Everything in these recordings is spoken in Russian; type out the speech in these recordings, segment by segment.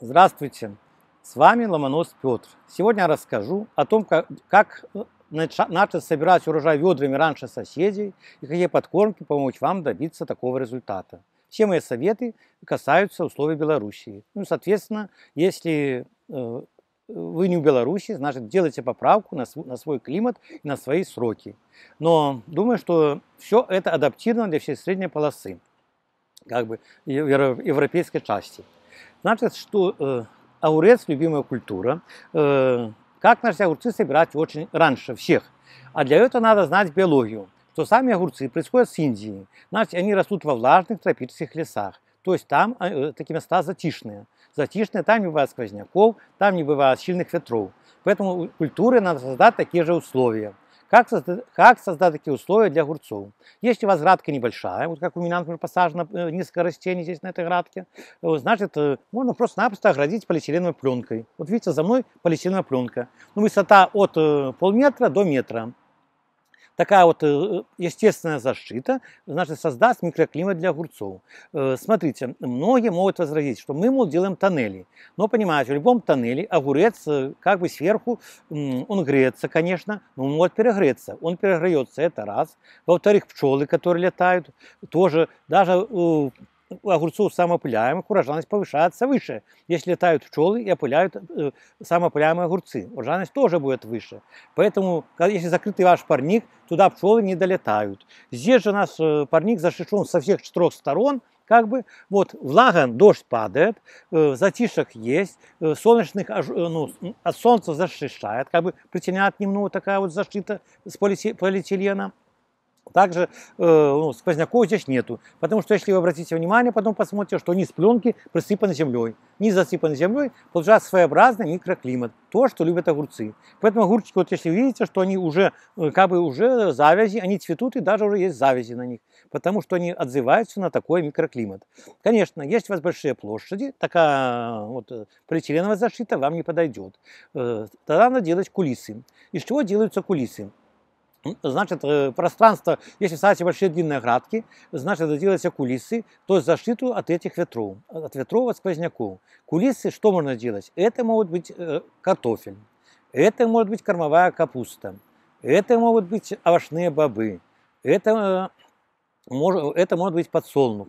Здравствуйте, с вами Ломонос Петр. Сегодня я расскажу о том, как, как э, начать собирать урожай ведрами раньше соседей и какие подкормки помочь вам добиться такого результата. Все мои советы касаются условий Белоруссии. Ну, соответственно, если э, вы не в Беларуси, значит, делайте поправку на, св на свой климат и на свои сроки. Но думаю, что все это адаптировано для всей средней полосы, как бы э, европейской части. Значит, что э, огурец – любимая культура. Э, как начать огурцы собирать очень раньше всех. А для этого надо знать биологию, что сами огурцы происходят с Индии. Значит, они растут во влажных тропических лесах. То есть там э, такие места затишные. Затишные, там не бывает сквозняков, там не бывает сильных ветров. Поэтому культуры надо создать такие же условия. Как, созда- как создать такие условия для огурцов? Если у вас градка небольшая, вот как у меня, например, посажено э, несколько растений здесь на этой градке, э, значит, э, можно просто-напросто оградить полиэтиленовой пленкой. Вот видите, за мной полиэтиленовая пленка. Ну, высота от полметра до метра. Такая вот э, естественная защита, значит, создаст микроклимат для огурцов. Э, смотрите, многие могут возразить, что мы, мол, делаем тоннели. Но, понимаете, в любом тоннеле огурец э, как бы сверху, он греется, конечно, но он может перегреться. Он перегреется, это раз. Во-вторых, пчелы, которые летают, тоже даже огурцу самопыляемых урожайность повышается выше. Если летают пчелы и опыляют э, самопыляемые огурцы, урожайность тоже будет выше. Поэтому, если закрытый ваш парник, туда пчелы не долетают. Здесь же у нас э, парник защищен со всех четырех сторон, как бы, вот, влага, дождь падает, э, затишек есть, э, солнечных, э, ну, от солнца защищает, как бы, притеняет немного такая вот защита с полиэтилена. Также э, ну, сквозняков здесь нету, потому что, если вы обратите внимание, потом посмотрите, что низ пленки присыпан землей. Низ засыпан землей, получается своеобразный микроклимат, то, что любят огурцы. Поэтому огурчики, вот если видите, что они уже, э, как бы уже завязи, они цветут и даже уже есть завязи на них, потому что они отзываются на такой микроклимат. Конечно, есть у вас большие площади, такая вот полиэтиленовая защита вам не подойдет. Э, тогда надо делать кулисы. Из чего делаются кулисы? Значит, э, пространство, если ставите большие длинные оградки, значит, делаются кулисы, то есть защиту от этих ветров, от ветров, от сквозняков. Кулисы, что можно делать? Это могут быть э, картофель, это может быть кормовая капуста, это могут быть овощные бобы, это, э, это может быть подсолнух.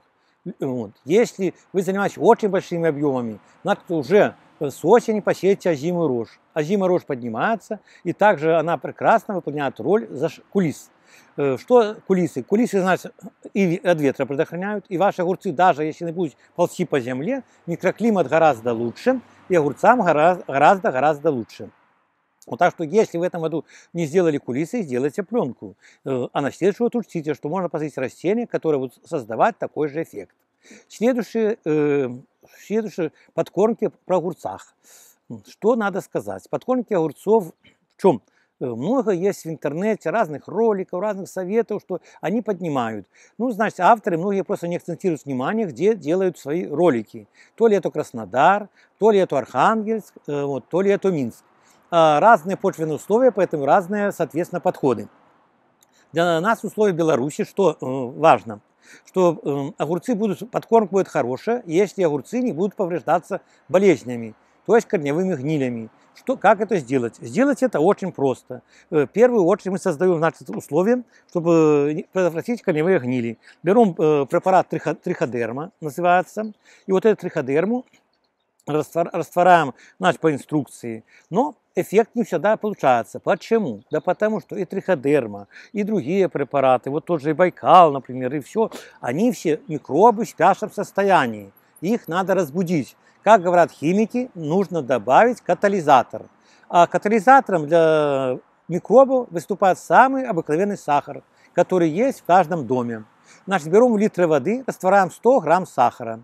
Вот. Если вы занимаетесь очень большими объемами, значит, уже Э, с осени посеять озимую рожь. Озимая рожь поднимается, и также она прекрасно выполняет роль за кулис. Э, что кулисы? Кулисы, значит, и от ветра предохраняют, и ваши огурцы, даже если не будут ползти по земле, микроклимат гораздо лучше, и огурцам гораздо-гораздо лучше. Вот так что, если в этом году не сделали кулисы, сделайте пленку. Э, а на следующий год учтите, что можно посадить растения, которые будут создавать такой же эффект. Следующий следующие подкормки про огурцах. Что надо сказать? Подкормки огурцов в чем? Э, много есть в интернете разных роликов, разных советов, что они поднимают. Ну, значит, авторы многие просто не акцентируют внимание, где делают свои ролики. То ли это Краснодар, то ли это Архангельск, э, вот, то ли это Минск. А, разные почвенные условия, поэтому разные, соответственно, подходы. Для нас условия Беларуси что э, важно? что эм, огурцы будут, подкорм будет хорошая, если огурцы не будут повреждаться болезнями, то есть корневыми гнилями. Что, как это сделать? Сделать это очень просто. Э, в первую очередь мы создаем значит, условия, чтобы э, предотвратить корневые гнили. Берем э, препарат триходерма, называется, и вот эту триходерму растворяем значит, по инструкции. Но эффект не всегда получается. Почему? Да потому что и триходерма, и другие препараты, вот тот же и Байкал, например, и все, они все микробы в спящем состоянии. Их надо разбудить. Как говорят химики, нужно добавить катализатор. А катализатором для микробов выступает самый обыкновенный сахар, который есть в каждом доме. Значит, берем литры воды, растворяем 100 грамм сахара.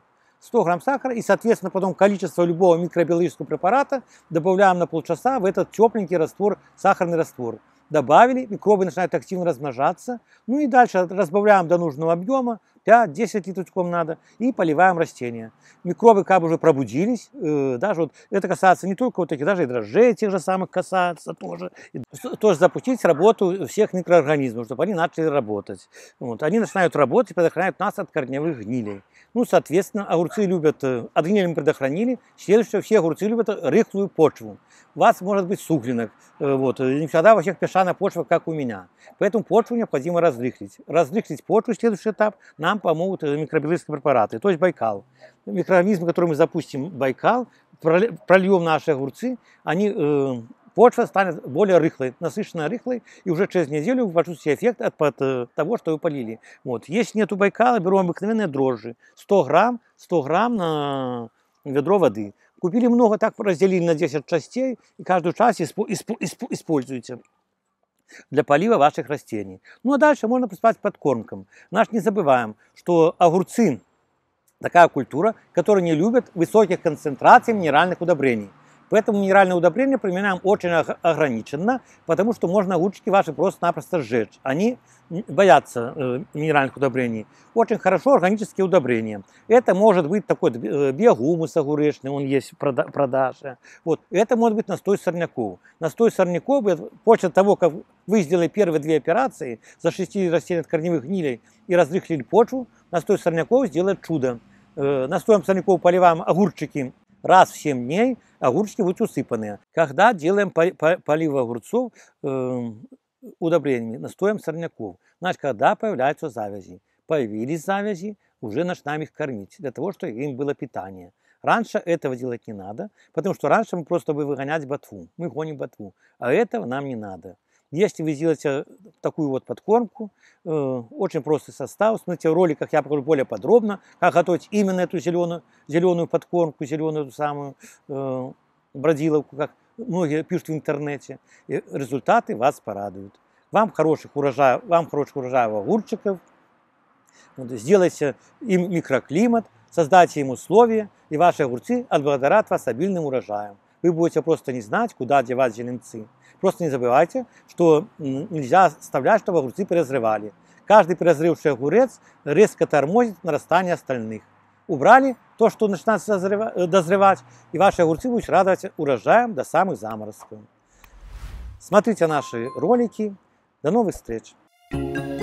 100 грамм сахара и, соответственно, потом количество любого микробиологического препарата добавляем на полчаса в этот тепленький раствор, сахарный раствор. Добавили, микробы начинают активно размножаться. Ну и дальше разбавляем до нужного объема, 5-10 литрочков надо, и поливаем растения. Микробы как бы уже пробудились, э, даже вот это касается не только вот этих, даже и дрожжей тех же самых касается тоже. Тоже запустить работу всех микроорганизмов, чтобы они начали работать. Вот. Они начинают работать и предохраняют нас от корневых гнилей. Ну, соответственно, огурцы любят, э, от гнили мы предохранили, следующее, все огурцы любят э, рыхлую почву. У вас может быть сухлинок, вот, не всегда во всех песчаная почва, как у меня. Поэтому почву необходимо разрыхлить. Разрыхлить почву, следующий этап, нам нам помогут э, микробиологические препараты, то есть Байкал. микроорганизм, который мы запустим в Байкал, прольем наши огурцы, они, э, почва станет более рыхлой, насыщенно рыхлой, и уже через неделю вы почувствуете эффект от, от, от э, того, что вы полили. Вот. Если нету Байкала, берем обыкновенные дрожжи, 100 грамм, 100 грамм на ведро воды. Купили много, так разделили на 10 частей, и каждую часть исп, исп, исп, используете для полива ваших растений. Ну а дальше можно приступать к подкормкам. Наш не забываем, что огурцы такая культура, которая не любит высоких концентраций минеральных удобрений. Поэтому минеральное удобрение применяем очень ограниченно, потому что можно огурчики ваши просто-напросто сжечь. Они боятся э, минеральных удобрений. Очень хорошо органические удобрения. Это может быть такой э, биогумус огуречный, он есть в прода продаже. Вот. Это может быть настой сорняков. Настой сорняков, после того, как вы сделали первые две операции, зашистили растения от корневых гнилей и разрыхлили почву, настой сорняков сделает чудо. Э, настоем сорняков поливаем огурчики раз в 7 дней огурчики будут усыпаны. Когда делаем полив огурцов эм, удобрениями, настоем сорняков, значит, когда появляются завязи. Появились завязи, уже начинаем их кормить, для того, чтобы им было питание. Раньше этого делать не надо, потому что раньше мы просто бы выгонять ботву. Мы гоним ботву, а этого нам не надо. Если вы сделаете э, такую вот подкормку, э, очень простый состав, смотрите, в роликах я покажу более подробно, как готовить именно эту зеленую, зеленую подкормку, зеленую эту самую э, бродиловку, как многие пишут в интернете. И результаты вас порадуют. Вам хороших урожаев, вам хороших урожаев огурчиков, сделайте им микроклимат, создайте им условия, и ваши огурцы отблагодарят вас обильным урожаем вы будете просто не знать, куда девать зеленцы. Просто не забывайте, что нельзя оставлять, чтобы огурцы перезревали. Каждый перезревший огурец резко тормозит нарастание остальных. Убрали то, что начинает э, дозревать, и ваши огурцы будут радовать урожаем до самых заморозков. Смотрите наши ролики. До новых встреч! thank you